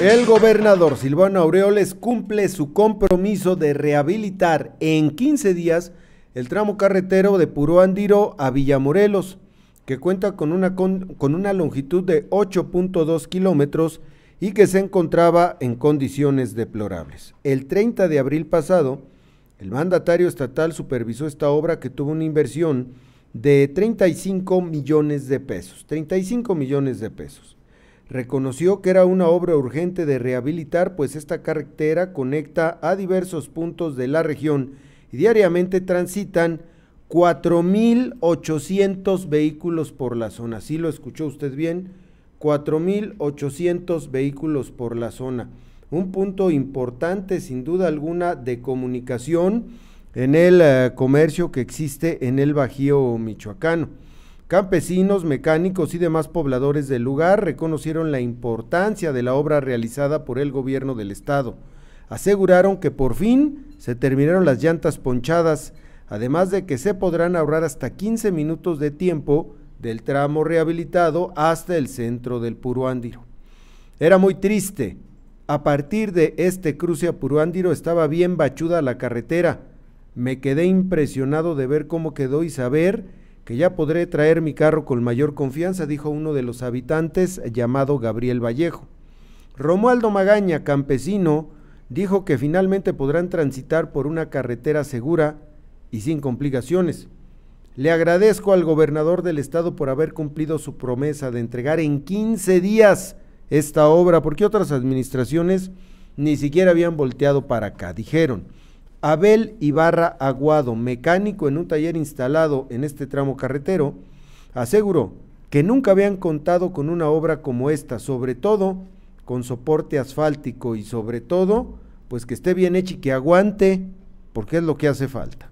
El gobernador Silvano Aureoles cumple su compromiso de rehabilitar en 15 días el tramo carretero de Puro Andiro a Villamorelos, que cuenta con una, con una longitud de 8.2 kilómetros y que se encontraba en condiciones deplorables. El 30 de abril pasado, el mandatario estatal supervisó esta obra que tuvo una inversión de 35 millones de pesos, 35 millones de pesos. Reconoció que era una obra urgente de rehabilitar, pues esta carretera conecta a diversos puntos de la región y diariamente transitan 4.800 vehículos por la zona. si lo escuchó usted bien? 4.800 vehículos por la zona. Un punto importante, sin duda alguna, de comunicación en el eh, comercio que existe en el Bajío Michoacano. Campesinos, mecánicos y demás pobladores del lugar reconocieron la importancia de la obra realizada por el gobierno del estado. Aseguraron que por fin se terminaron las llantas ponchadas, además de que se podrán ahorrar hasta 15 minutos de tiempo del tramo rehabilitado hasta el centro del Puruándiro. Era muy triste. A partir de este cruce a Puruándiro estaba bien bachuda la carretera. Me quedé impresionado de ver cómo quedó y saber que ya podré traer mi carro con mayor confianza, dijo uno de los habitantes llamado Gabriel Vallejo. Romualdo Magaña, campesino, dijo que finalmente podrán transitar por una carretera segura y sin complicaciones. Le agradezco al gobernador del estado por haber cumplido su promesa de entregar en 15 días esta obra, porque otras administraciones ni siquiera habían volteado para acá, dijeron. Abel Ibarra Aguado, mecánico en un taller instalado en este tramo carretero, aseguró que nunca habían contado con una obra como esta, sobre todo con soporte asfáltico y sobre todo, pues que esté bien hecho y que aguante, porque es lo que hace falta.